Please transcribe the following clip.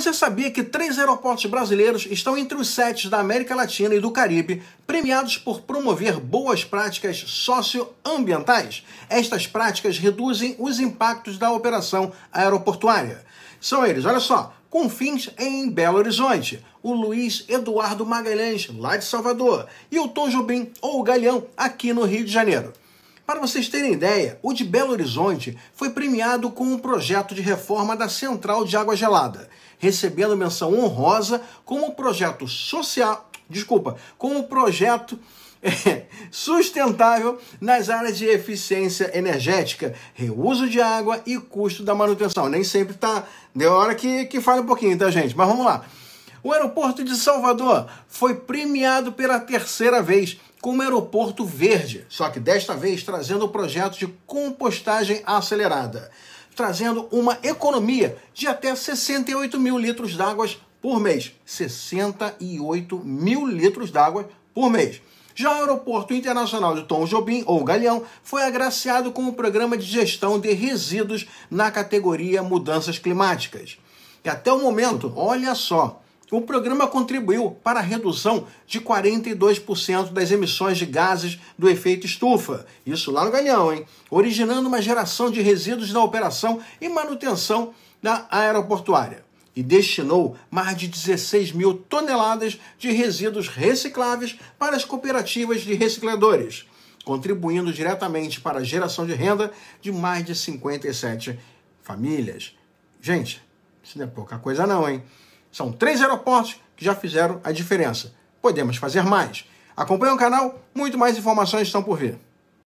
você sabia que três aeroportos brasileiros estão entre os sete da América Latina e do Caribe, premiados por promover boas práticas socioambientais? Estas práticas reduzem os impactos da operação aeroportuária. São eles, olha só, Confins em Belo Horizonte, o Luiz Eduardo Magalhães, lá de Salvador, e o Tom Jobim, ou o Galeão, aqui no Rio de Janeiro. Para vocês terem ideia, o de Belo Horizonte foi premiado com um projeto de reforma da Central de Água Gelada, recebendo menção honrosa como projeto social, desculpa, como projeto é, sustentável nas áreas de eficiência energética, reuso de água e custo da manutenção. Nem sempre tá, deu hora que, que fala um pouquinho, tá gente? Mas vamos lá. O aeroporto de Salvador foi premiado pela terceira vez como aeroporto verde, só que desta vez trazendo o projeto de compostagem acelerada, trazendo uma economia de até 68 mil litros d'água por mês. 68 mil litros d'água por mês. Já o Aeroporto Internacional de Tom Jobim, ou Galeão, foi agraciado com o Programa de Gestão de Resíduos na categoria Mudanças Climáticas. E até o momento, olha só, o programa contribuiu para a redução de 42% das emissões de gases do efeito estufa, isso lá no Galhão, hein? originando uma geração de resíduos da operação e manutenção da aeroportuária. E destinou mais de 16 mil toneladas de resíduos recicláveis para as cooperativas de recicladores, contribuindo diretamente para a geração de renda de mais de 57 famílias. Gente, isso não é pouca coisa, não, hein? São três aeroportos que já fizeram a diferença. Podemos fazer mais. Acompanhe o canal, muito mais informações estão por vir.